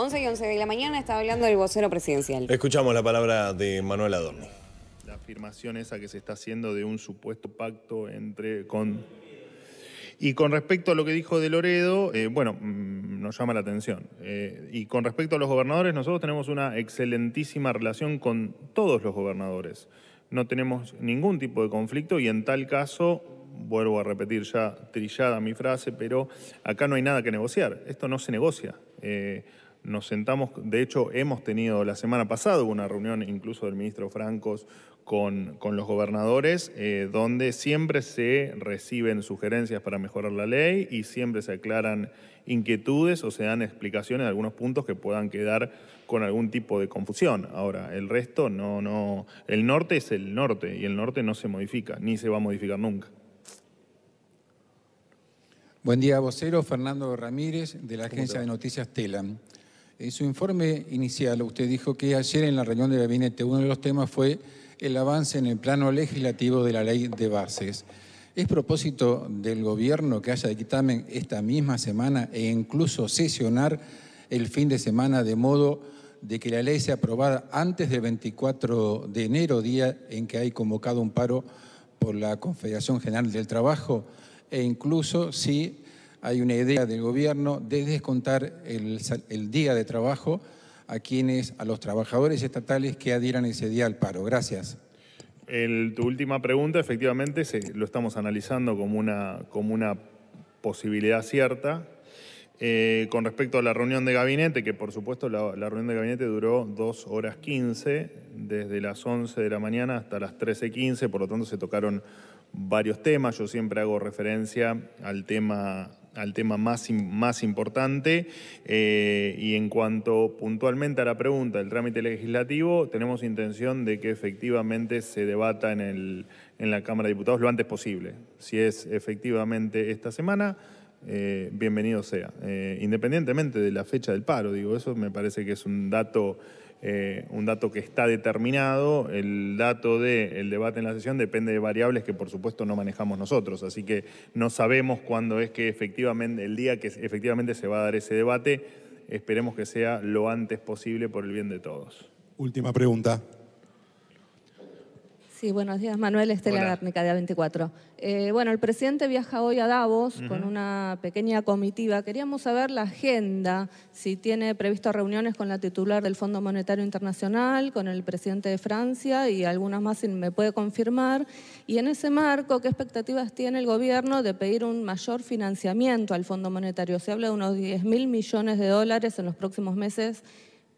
11 y 11 de la mañana está hablando el vocero presidencial. Escuchamos la palabra de Manuel Adorno. La afirmación esa que se está haciendo de un supuesto pacto entre con y con respecto a lo que dijo de Loredo, eh, bueno, mm, nos llama la atención. Eh, y con respecto a los gobernadores, nosotros tenemos una excelentísima relación con todos los gobernadores. No tenemos ningún tipo de conflicto y en tal caso, vuelvo a repetir ya trillada mi frase, pero acá no hay nada que negociar. Esto no se negocia. Eh, nos sentamos, de hecho hemos tenido la semana pasada una reunión incluso del ministro Francos con, con los gobernadores, eh, donde siempre se reciben sugerencias para mejorar la ley y siempre se aclaran inquietudes o se dan explicaciones de algunos puntos que puedan quedar con algún tipo de confusión. Ahora, el resto no, no, el norte es el norte y el norte no se modifica, ni se va a modificar nunca. Buen día, vocero. Fernando Ramírez, de la Agencia de Noticias TELAM. En su informe inicial usted dijo que ayer en la reunión de gabinete uno de los temas fue el avance en el plano legislativo de la ley de bases. ¿Es propósito del gobierno que haya dictamen esta misma semana e incluso sesionar el fin de semana de modo de que la ley sea aprobada antes del 24 de enero, día en que hay convocado un paro por la Confederación General del Trabajo, e incluso si hay una idea del gobierno de descontar el, día de trabajo a quienes, a los trabajadores estatales que adhieran ese día al paro. Gracias. tu última pregunta, efectivamente, lo estamos analizando como una, como una posibilidad cierta. Eh, con respecto a la reunión de gabinete, que por supuesto la, la reunión de gabinete duró 2 horas 15, desde las 11 de la mañana hasta las 13.15, por lo tanto se tocaron varios temas. Yo siempre hago referencia al tema al tema más, más importante. Eh, y en cuanto puntualmente a la pregunta del trámite legislativo, tenemos intención de que efectivamente se debata en, el, en la Cámara de Diputados lo antes posible. Si es efectivamente esta semana, eh, bienvenido sea, eh, independientemente de la fecha del paro. Digo, eso me parece que es un dato, eh, un dato que está determinado. El dato del debate en la sesión depende de variables que, por supuesto, no manejamos nosotros. Así que no sabemos cuándo es que efectivamente, el día que efectivamente se va a dar ese debate, esperemos que sea lo antes posible por el bien de todos. Última pregunta. Sí, buenos días, Manuel Estela Gárnica, de 24 eh, bueno, el presidente viaja hoy a Davos con una pequeña comitiva. Queríamos saber la agenda, si tiene previsto reuniones con la titular del Fondo Monetario Internacional, con el presidente de Francia y algunas más, si me puede confirmar. Y en ese marco, ¿qué expectativas tiene el gobierno de pedir un mayor financiamiento al Fondo Monetario? Se habla de unos 10 mil millones de dólares en los próximos meses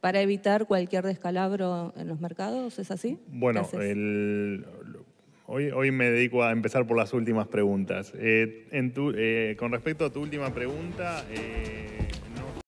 para evitar cualquier descalabro en los mercados, ¿es así? Bueno, hoy, hoy me dedico a empezar por las últimas preguntas. Eh, eh, con respecto a tu última pregunta... Eh,